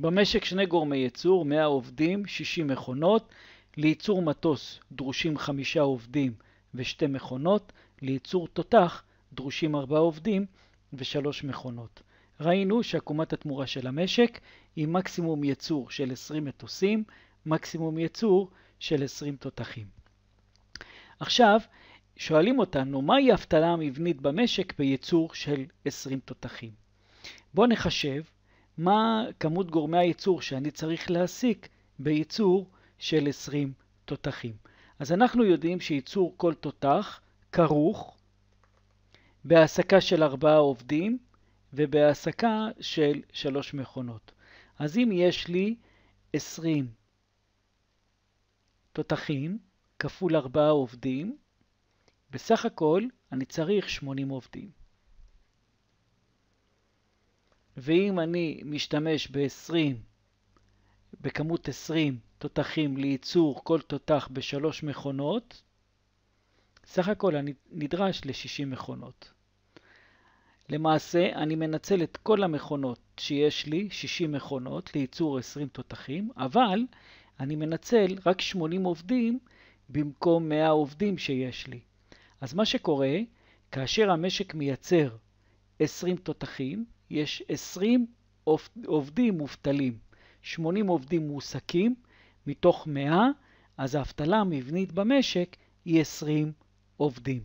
במשק שני גורמי ייצור, 100 עובדים, 60 מכונות. לייצור מטוס דרושים 5 עובדים ו-2 מכונות. לייצור תותח דרושים 4 עובדים ו-3 מכונות. ראינו שעקומת התמורה של המשק היא מקסימום ייצור של 20 מטוסים, מקסימום ייצור של 20 תותחים. עכשיו, שואלים אותנו מהי האבטלה המבנית במשק בייצור של 20 תותחים. בואו נחשב מה כמות גורמי הייצור שאני צריך להסיק בייצור של 20 תותחים. אז אנחנו יודעים שייצור כל תותח כרוך בהעסקה של 4 עובדים ובהעסקה של 3 מכונות. אז אם יש לי 20 תותחים כפול 4 עובדים, בסך הכל אני צריך 80 עובדים. ואם אני משתמש ב-20, בכמות 20 תותחים לייצור כל תותח בשלוש מכונות, סך הכל אני נדרש ל-60 מכונות. למעשה אני מנצל את כל המכונות שיש לי, 60 מכונות לייצור 20 תותחים, אבל אני מנצל רק 80 עובדים במקום 100 עובדים שיש לי. אז מה שקורה, כאשר המשק מייצר 20 תותחים, יש 20 עובדים מובטלים, 80 עובדים מועסקים מתוך 100, אז האבטלה המבנית במשק היא 20 עובדים.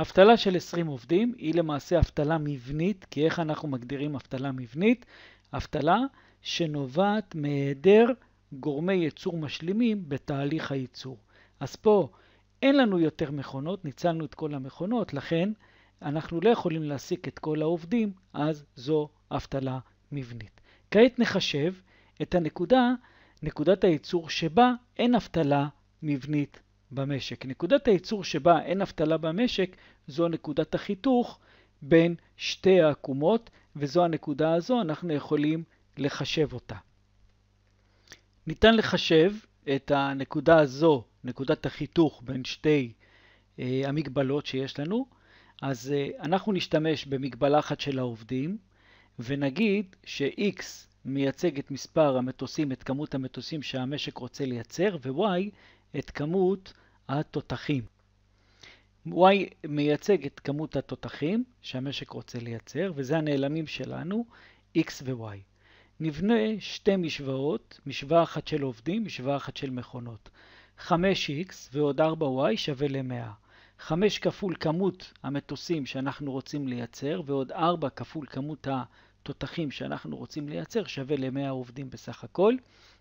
אבטלה של 20 עובדים היא למעשה אבטלה מבנית, כי איך אנחנו מגדירים אבטלה מבנית? אבטלה שנובעת מהיעדר גורמי ייצור משלימים בתהליך הייצור. אז פה אין לנו יותר מכונות, ניצלנו את כל המכונות, לכן אנחנו לא יכולים להעסיק את כל העובדים, אז זו אבטלה מבנית. כעת נחשב את הנקודה, נקודת הייצור שבה אין אבטלה מבנית במשק. נקודת הייצור שבה אין אבטלה במשק זו נקודת החיתוך בין שתי העקומות, וזו הנקודה הזו, אנחנו יכולים לחשב אותה. ניתן לחשב את הנקודה הזו, נקודת החיתוך בין שתי אה, המגבלות שיש לנו, אז אה, אנחנו נשתמש במגבלה אחת של העובדים, ונגיד ש-X מייצג את מספר המטוסים, את כמות המטוסים שהמשק רוצה לייצר, ו-Y את כמות התותחים. Y מייצג את כמות התותחים שהמשק רוצה לייצר, וזה הנעלמים שלנו, X ו-Y. נבנה שתי משוואות, משוואה אחת של עובדים, משוואה אחת של מכונות. 5X ועוד 4Y שווה ל-100. 5 כפול כמות המטוסים שאנחנו רוצים לייצר, ועוד 4 כפול כמות התותחים שאנחנו רוצים לייצר, שווה ל-100 עובדים בסך הכל.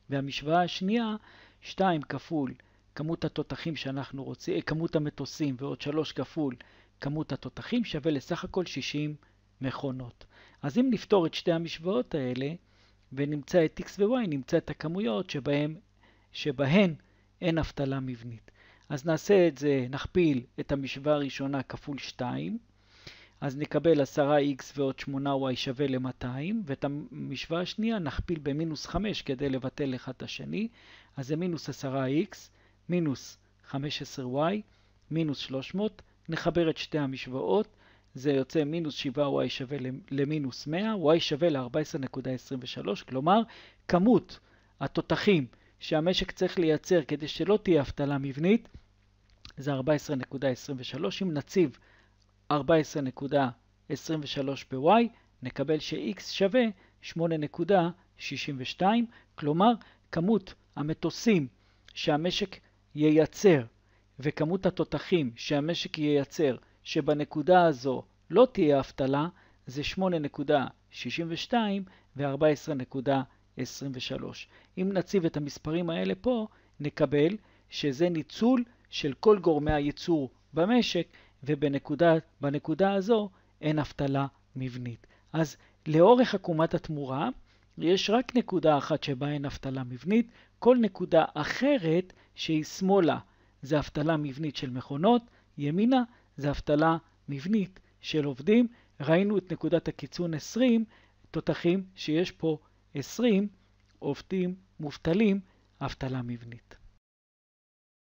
והמשוואה השנייה, 2 כפול כמות התותחים שאנחנו רוצים, אה, כמות המטוסים ועוד 3 כפול כמות התותחים שווה לסך הכל 60 מכונות. אז אם נפתור את שתי המשוואות האלה ונמצא את x ו-y, נמצא את הכמויות שבהם, שבהן אין אבטלה מבנית. אז נעשה את זה, נכפיל את המשוואה הראשונה כפול 2, אז נקבל 10x ועוד 8y שווה ל-200, ואת המשוואה השנייה נכפיל במינוס 5 כדי לבטל אחד את השני, אז זה מינוס 10x, מינוס 15y, מינוס 300, נחבר את שתי המשוואות, זה יוצא מינוס 7y שווה למינוס 100, y שווה ל-14.23, כלומר כמות התותחים שהמשק צריך לייצר כדי שלא תהיה אבטלה מבנית זה 14.23. אם נציב 14.23 ב-y, נקבל ש-x שווה 8.62, כלומר כמות המטוסים שהמשק ייצר וכמות התותחים שהמשק ייצר שבנקודה הזו לא תהיה אבטלה זה 8.62 ו-14.23. אם נציב את המספרים האלה פה, נקבל שזה ניצול של כל גורמי הייצור במשק, ובנקודה הזו אין אבטלה מבנית. אז לאורך עקומת התמורה יש רק נקודה אחת שבה אין אבטלה מבנית, כל נקודה אחרת שהיא שמאלה זה אבטלה מבנית של מכונות, ימינה זה אבטלה מבנית של עובדים. ראינו את נקודת הקיצון 20, תותחים שיש פה 20 עובדים מובטלים, אבטלה מבנית.